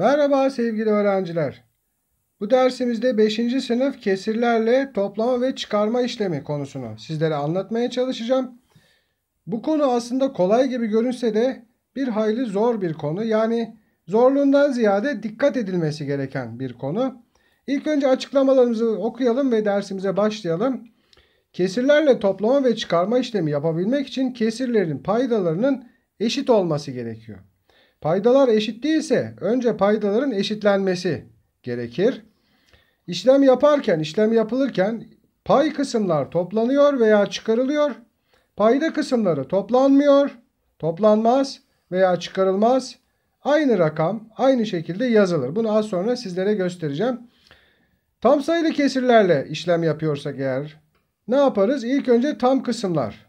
Merhaba sevgili öğrenciler. Bu dersimizde 5. sınıf kesirlerle toplama ve çıkarma işlemi konusunu sizlere anlatmaya çalışacağım. Bu konu aslında kolay gibi görünse de bir hayli zor bir konu. Yani zorluğundan ziyade dikkat edilmesi gereken bir konu. İlk önce açıklamalarımızı okuyalım ve dersimize başlayalım. Kesirlerle toplama ve çıkarma işlemi yapabilmek için kesirlerin paydalarının eşit olması gerekiyor. Paydalar eşit değilse önce paydaların eşitlenmesi gerekir. İşlem yaparken, işlem yapılırken pay kısımlar toplanıyor veya çıkarılıyor. Payda kısımları toplanmıyor, toplanmaz veya çıkarılmaz. Aynı rakam aynı şekilde yazılır. Bunu az sonra sizlere göstereceğim. Tam sayılı kesirlerle işlem yapıyorsak eğer ne yaparız? İlk önce tam kısımlar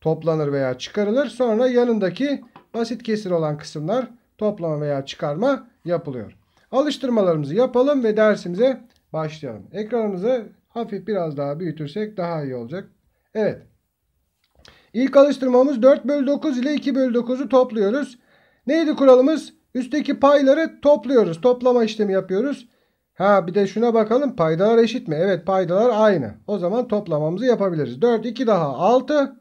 toplanır veya çıkarılır. Sonra yanındaki Basit kesir olan kısımlar toplama veya çıkarma yapılıyor. Alıştırmalarımızı yapalım ve dersimize başlayalım. Ekranımızı hafif biraz daha büyütürsek daha iyi olacak. Evet. İlk alıştırmamız 4 bölü 9 ile 2 bölü 9'u topluyoruz. Neydi kuralımız? Üstteki payları topluyoruz. Toplama işlemi yapıyoruz. Ha bir de şuna bakalım. Paydalar eşit mi? Evet paydalar aynı. O zaman toplamamızı yapabiliriz. 4, 2 daha 6.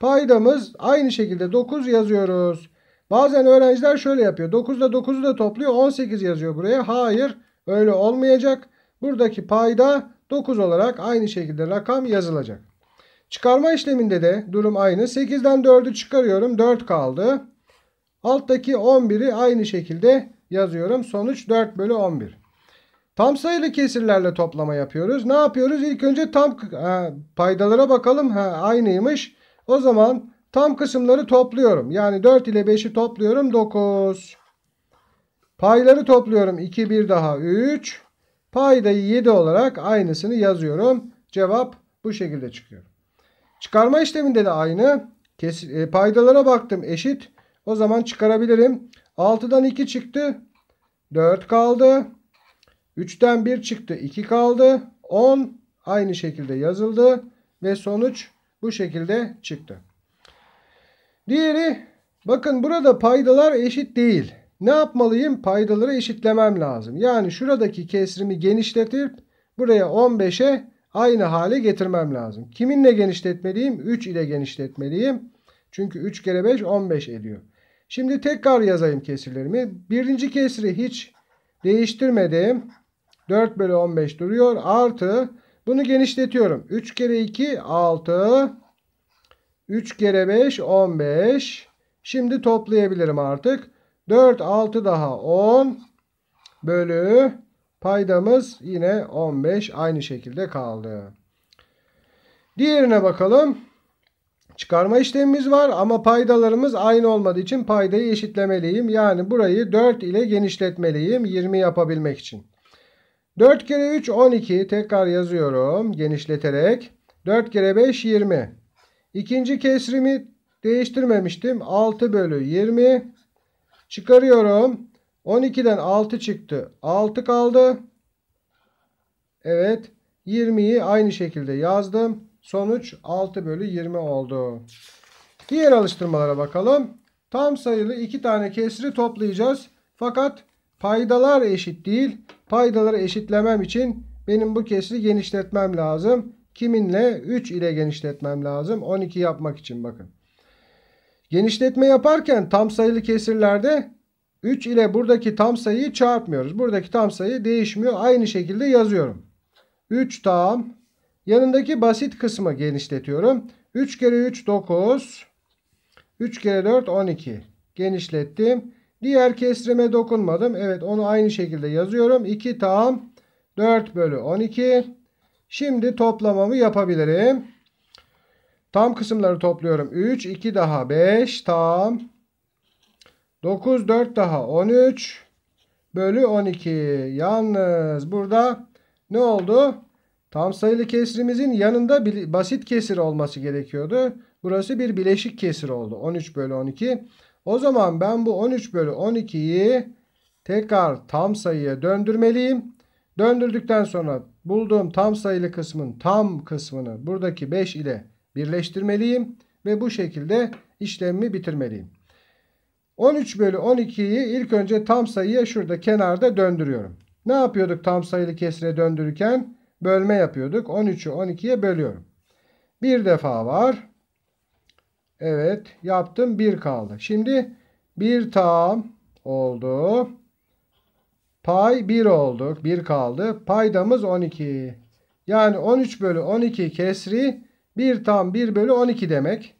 Paydamız aynı şekilde 9 yazıyoruz. Bazen öğrenciler şöyle yapıyor. 9 ile 9'u da topluyor. 18 yazıyor buraya. Hayır öyle olmayacak. Buradaki payda 9 olarak aynı şekilde rakam yazılacak. Çıkarma işleminde de durum aynı. 8'den 4'ü çıkarıyorum. 4 kaldı. Alttaki 11'i aynı şekilde yazıyorum. Sonuç 4 bölü 11. Tam sayılı kesirlerle toplama yapıyoruz. Ne yapıyoruz? İlk önce tam paydalara bakalım. Ha, aynıymış. O zaman tam kısımları topluyorum. Yani 4 ile 5'i topluyorum 9. Payları topluyorum 2 1 daha 3. Paydayı 7 olarak aynısını yazıyorum. Cevap bu şekilde çıkıyor. Çıkarma işleminde de aynı. Kes, e, paydalara baktım eşit. O zaman çıkarabilirim. 6'dan 2 çıktı. 4 kaldı. 3'ten 1 çıktı. 2 kaldı. 10 aynı şekilde yazıldı. Ve sonuç bu şekilde çıktı. Diğeri bakın burada paydalar eşit değil. Ne yapmalıyım? Paydaları eşitlemem lazım. Yani şuradaki kesrimi genişletip buraya 15'e aynı hale getirmem lazım. Kiminle genişletmeliyim? 3 ile genişletmeliyim. Çünkü 3 kere 5 15 ediyor. Şimdi tekrar yazayım kesirlerimi. Birinci kesri hiç değiştirmedim. 4 bölü 15 duruyor. Artı bunu genişletiyorum. 3 kere 2 6. 3 kere 5 15. Şimdi toplayabilirim artık. 4 6 daha 10 bölü paydamız yine 15 aynı şekilde kaldı. Diğerine bakalım. Çıkarma işlemimiz var ama paydalarımız aynı olmadığı için paydayı eşitlemeliyim. Yani burayı 4 ile genişletmeliyim 20 yapabilmek için. 4 kere 3 12 tekrar yazıyorum genişleterek. 4 kere 5 20. İkinci kesrimi değiştirmemiştim. 6 bölü 20 çıkarıyorum. 12'den 6 çıktı. 6 kaldı. Evet. 20'yi aynı şekilde yazdım. Sonuç 6 bölü 20 oldu. Diğer alıştırmalara bakalım. Tam sayılı iki tane kesri toplayacağız. Fakat Paydalar eşit değil. Paydaları eşitlemem için benim bu kesri genişletmem lazım. Kiminle? 3 ile genişletmem lazım. 12 yapmak için bakın. Genişletme yaparken tam sayılı kesirlerde 3 ile buradaki tam sayıyı çarpmıyoruz. Buradaki tam sayı değişmiyor. Aynı şekilde yazıyorum. 3 tam. Yanındaki basit kısmı genişletiyorum. 3 kere 3 9. 3 kere 4 12. Genişlettim. Diğer kesrime dokunmadım. Evet onu aynı şekilde yazıyorum. 2 tam 4 bölü 12. Şimdi toplamamı yapabilirim. Tam kısımları topluyorum. 3, 2 daha 5 tam. 9, 4 daha 13 bölü 12. Yalnız burada ne oldu? Tam sayılı kesrimizin yanında basit kesir olması gerekiyordu. Burası bir bileşik kesir oldu. 13 bölü 12. O zaman ben bu 13 bölü 12'yi tekrar tam sayıya döndürmeliyim. Döndürdükten sonra bulduğum tam sayılı kısmın tam kısmını buradaki 5 ile birleştirmeliyim. Ve bu şekilde işlemimi bitirmeliyim. 13 bölü 12'yi ilk önce tam sayıya şurada kenarda döndürüyorum. Ne yapıyorduk tam sayılı kesire döndürürken? Bölme yapıyorduk. 13'ü 12'ye bölüyorum. Bir defa var. Evet yaptım 1 kaldı. Şimdi 1 tam oldu. Pay 1 oldu, 1 kaldı. Paydamız 12. Yani 13 bölü 12 kesri 1 tam 1 bölü 12 demek.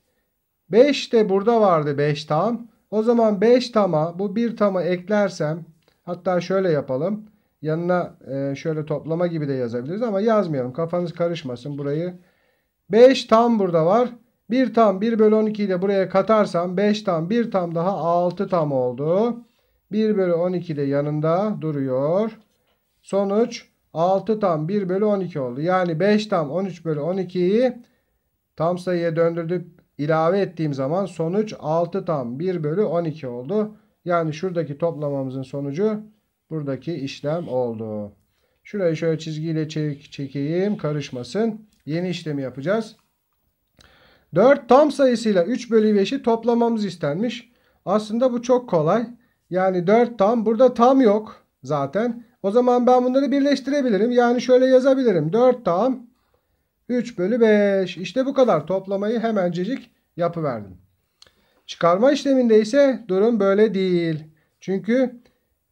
5 de burada vardı 5 tam. O zaman 5 tama bu 1 tama eklersem hatta şöyle yapalım. Yanına e, şöyle toplama gibi de yazabiliriz ama yazmayalım. Kafanız karışmasın burayı. 5 tam burada var. 1 tam 1 bölü 12 ile buraya katarsam 5 tam 1 tam daha 6 tam oldu. 1 bölü 12 de yanında duruyor. Sonuç 6 tam 1 bölü 12 oldu. Yani 5 tam 13 bölü 12'yi tam sayıya döndürüp ilave ettiğim zaman sonuç 6 tam 1 bölü 12 oldu. Yani şuradaki toplamamızın sonucu buradaki işlem oldu. Şurayı şöyle çizgiyle çek çekeyim karışmasın. Yeni işlemi yapacağız. 4 tam sayısıyla 3 bölü 5'i toplamamız istenmiş. Aslında bu çok kolay. Yani 4 tam. Burada tam yok zaten. O zaman ben bunları birleştirebilirim. Yani şöyle yazabilirim. 4 tam 3 bölü 5. İşte bu kadar. Toplamayı hemencecik yapıverdim. Çıkarma işleminde ise durum böyle değil. Çünkü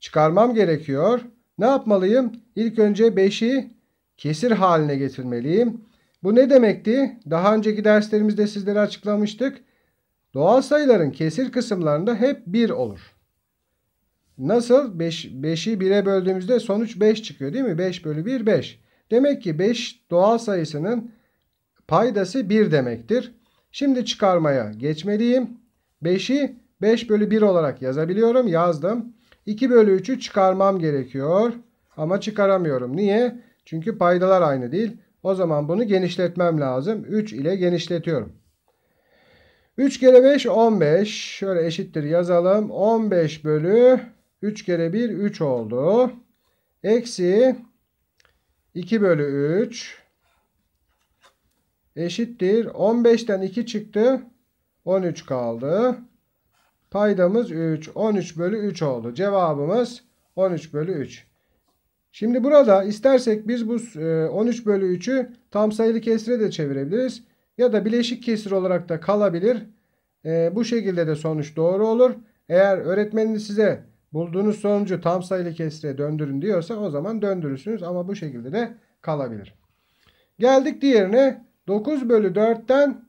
çıkarmam gerekiyor. Ne yapmalıyım? İlk önce 5'i kesir haline getirmeliyim. Bu ne demekti? Daha önceki derslerimizde sizlere açıklamıştık. Doğal sayıların kesir kısımlarında hep 1 olur. Nasıl? 5'i beş, 1'e böldüğümüzde sonuç 5 çıkıyor değil mi? 5 bölü 1 5. Demek ki 5 doğal sayısının paydası 1 demektir. Şimdi çıkarmaya geçmeliyim. 5'i 5 bölü 1 olarak yazabiliyorum. Yazdım. 2 bölü 3'ü çıkarmam gerekiyor. Ama çıkaramıyorum. Niye? Çünkü paydalar aynı değil. O zaman bunu genişletmem lazım. 3 ile genişletiyorum. 3 kere 5 15. Şöyle eşittir yazalım. 15 bölü 3 kere 1 3 oldu. Eksi 2 bölü 3 eşittir. 15'ten 2 çıktı. 13 kaldı. Paydamız 3. 13 bölü 3 oldu. Cevabımız 13 bölü 3. Şimdi burada istersek biz bu 13 e, bölü 3'ü tam sayılı kesire de çevirebiliriz. Ya da bileşik kesir olarak da kalabilir. E, bu şekilde de sonuç doğru olur. Eğer öğretmeniniz size bulduğunuz sonucu tam sayılı kesire döndürün diyorsa o zaman döndürürsünüz. Ama bu şekilde de kalabilir. Geldik diğerine 9 bölü 4'ten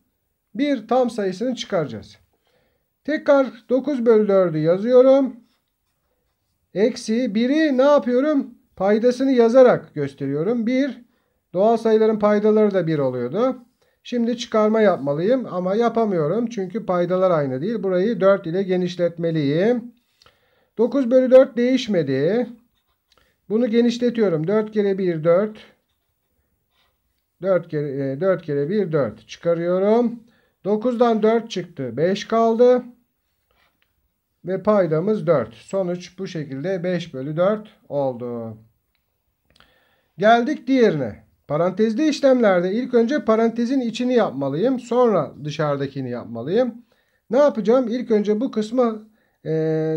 bir tam sayısını çıkaracağız. Tekrar 9 bölü 4'ü yazıyorum. Eksi 1'i ne yapıyorum? Paydasını yazarak gösteriyorum. 1 doğal sayıların paydaları da 1 oluyordu. Şimdi çıkarma yapmalıyım ama yapamıyorum. Çünkü paydalar aynı değil. Burayı 4 ile genişletmeliyim. 9 bölü 4 değişmedi. Bunu genişletiyorum. 4 kere 1 4. 4 kere, 4 e, kere 1 4 çıkarıyorum. 9'dan 4 çıktı. 5 kaldı. Ve paydamız 4. Sonuç bu şekilde 5 bölü 4 oldu. Geldik diğerine. Parantezli işlemlerde ilk önce parantezin içini yapmalıyım. Sonra dışarıdakini yapmalıyım. Ne yapacağım? İlk önce bu kısmı e,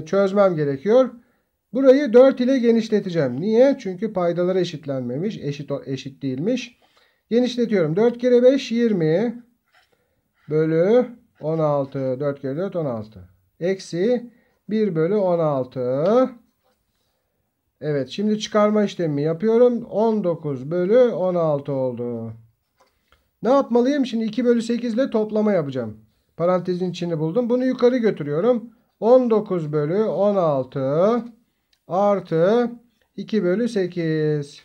çözmem gerekiyor. Burayı 4 ile genişleteceğim. Niye? Çünkü paydalara eşitlenmemiş. Eşit, eşit değilmiş. Genişletiyorum. 4 kere 5 20 bölü 16. 4 kere 4 16. Eksi 1 bölü 16. Evet şimdi çıkarma işlemi yapıyorum. 19 bölü 16 oldu. Ne yapmalıyım? Şimdi 2 bölü 8 ile toplama yapacağım. Parantezin içini buldum. Bunu yukarı götürüyorum. 19 bölü 16 artı 2 bölü 8.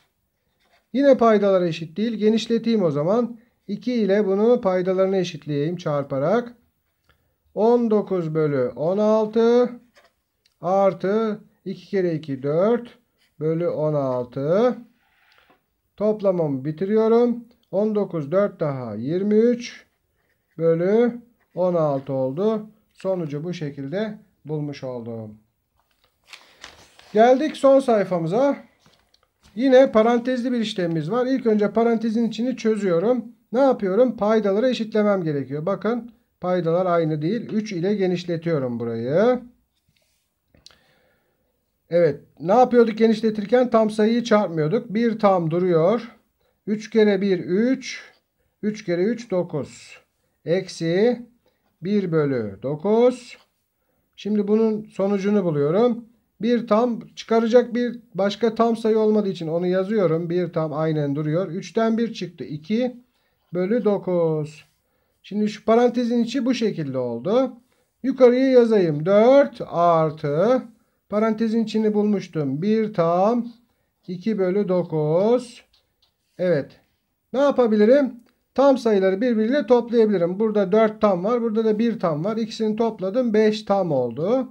Yine paydalar eşit değil. Genişleteyim o zaman. 2 ile bunu paydalarını eşitleyeyim çarparak. 19 bölü 16 Artı 2 kere 2 4 bölü 16. Toplamamı bitiriyorum. 19 4 daha 23 bölü 16 oldu. Sonucu bu şekilde bulmuş oldum. Geldik son sayfamıza. Yine parantezli bir işlemimiz var. İlk önce parantezin içini çözüyorum. Ne yapıyorum? Paydaları eşitlemem gerekiyor. Bakın paydalar aynı değil. 3 ile genişletiyorum burayı. Evet. Ne yapıyorduk genişletirken? Tam sayıyı çarpmıyorduk. 1 tam duruyor. 3 kere 1 3. 3 kere 3 9. Eksi 1 bölü 9. Şimdi bunun sonucunu buluyorum. Bir tam çıkaracak bir başka tam sayı olmadığı için onu yazıyorum. Bir tam aynen duruyor. 3'ten 1 çıktı. 2 bölü 9. Şimdi şu parantezin içi bu şekilde oldu. Yukarıya yazayım. 4 artı Parantezin içini bulmuştum. 1 tam 2 bölü 9. Evet. Ne yapabilirim? Tam sayıları birbiriyle toplayabilirim. Burada 4 tam var. Burada da 1 tam var. İkisini topladım. 5 tam oldu.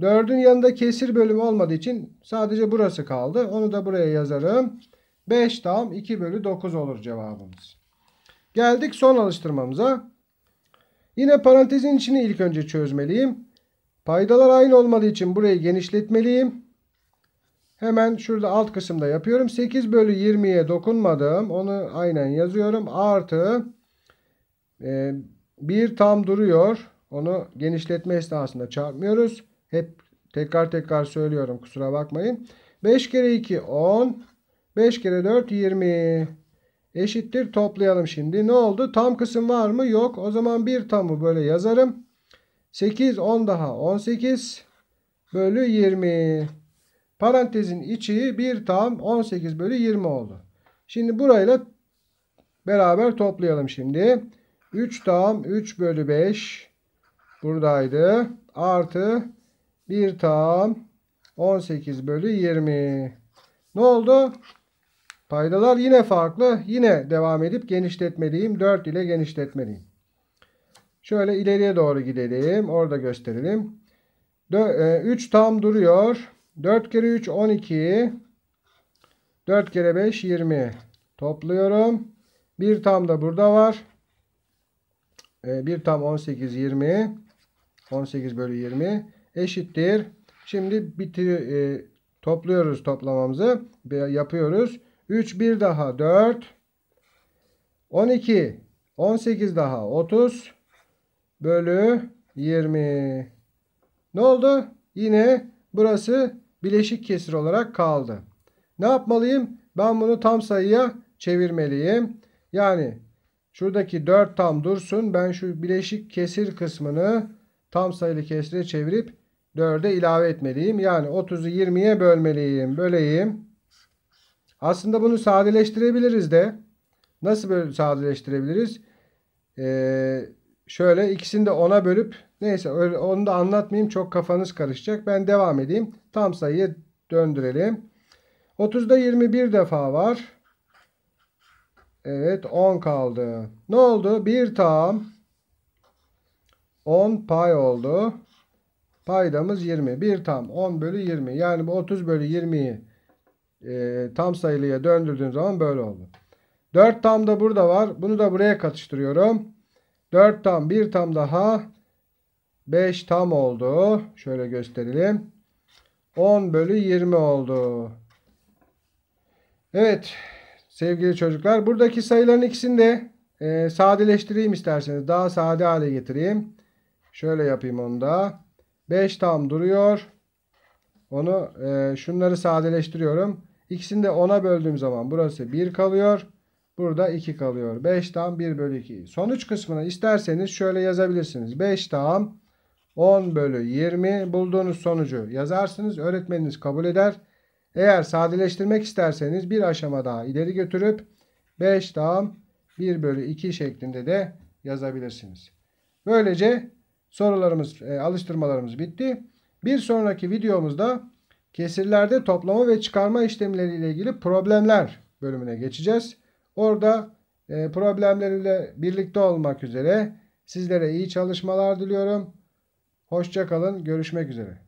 4'ün yanında kesir bölümü olmadığı için sadece burası kaldı. Onu da buraya yazarım. 5 tam 2 bölü 9 olur cevabımız. Geldik son alıştırmamıza. Yine parantezin içini ilk önce çözmeliyim. Paydalar aynı olmadığı için burayı genişletmeliyim. Hemen şurada alt kısımda yapıyorum. 8 bölü 20'ye dokunmadım. Onu aynen yazıyorum. Artı e, 1 tam duruyor. Onu genişletme esnasında çarpmıyoruz. Hep tekrar tekrar söylüyorum. Kusura bakmayın. 5 kere 2 10. 5 kere 4 20. Eşittir. Toplayalım şimdi. Ne oldu? Tam kısım var mı? Yok. O zaman bir tamı böyle yazarım. 8 10 daha 18 bölü 20. Parantezin içi 1 tam 18 bölü 20 oldu. Şimdi burayla beraber toplayalım şimdi. 3 tam 3 bölü 5 buradaydı. Artı 1 tam 18 bölü 20. Ne oldu? Paydalar yine farklı. Yine devam edip genişletmeliyim. 4 ile genişletmeliyim. Şöyle ileriye doğru gidelim. Orada gösterelim. 3 e, tam duruyor. 4 kere 3 12. 4 kere 5 20. Topluyorum. 1 tam da burada var. 1 e, tam 18 20. 18 bölü 20 eşittir. Şimdi bitir, e, topluyoruz toplamamızı. Yapıyoruz. 3 1 daha 4. 12. 18 daha 30 bölü 20. Ne oldu? Yine burası bileşik kesir olarak kaldı. Ne yapmalıyım? Ben bunu tam sayıya çevirmeliyim. Yani şuradaki 4 tam dursun. Ben şu bileşik kesir kısmını tam sayılı kesire çevirip 4'e ilave etmeliyim. Yani 30'u 20'ye bölmeliyim. Böleyim. Aslında bunu sadeleştirebiliriz de. Nasıl böyle sadeleştirebiliriz? Ee, şöyle ikisini de 10'a bölüp neyse onu da anlatmayayım çok kafanız karışacak. Ben devam edeyim. Tam sayıya döndürelim. 30'da 21 defa var. Evet 10 kaldı. Ne oldu? Bir tam 10 pay oldu. Paydamız 20. Bir tam 10 bölü 20. Yani bu 30 bölü 20'yi e, tam sayılıya döndürdüğüm zaman böyle oldu. 4 tam da burada var. Bunu da buraya katıştırıyorum. 4 tam bir tam daha 5 tam oldu. Şöyle gösterelim. 10 bölü 20 oldu. Evet sevgili çocuklar buradaki sayıların ikisini de e, sadeleştireyim isterseniz. Daha sade hale getireyim. Şöyle yapayım onu da. 5 tam duruyor. Onu e, şunları sadeleştiriyorum. İkisini de 10'a böldüğüm zaman burası 1 kalıyor. Burada 2 kalıyor. 5 tam 1 bölü 2. Sonuç kısmına isterseniz şöyle yazabilirsiniz. 5 tam 10 bölü 20 bulduğunuz sonucu yazarsınız. Öğretmeniniz kabul eder. Eğer sadeleştirmek isterseniz bir aşama daha ileri götürüp 5 tam 1 bölü 2 şeklinde de yazabilirsiniz. Böylece sorularımız, e, alıştırmalarımız bitti. Bir sonraki videomuzda kesirlerde toplama ve çıkarma işlemleri ile ilgili problemler bölümüne geçeceğiz. Orada e, problemleriyle birlikte olmak üzere sizlere iyi çalışmalar diliyorum. Hoşçakalın Görüşmek üzere.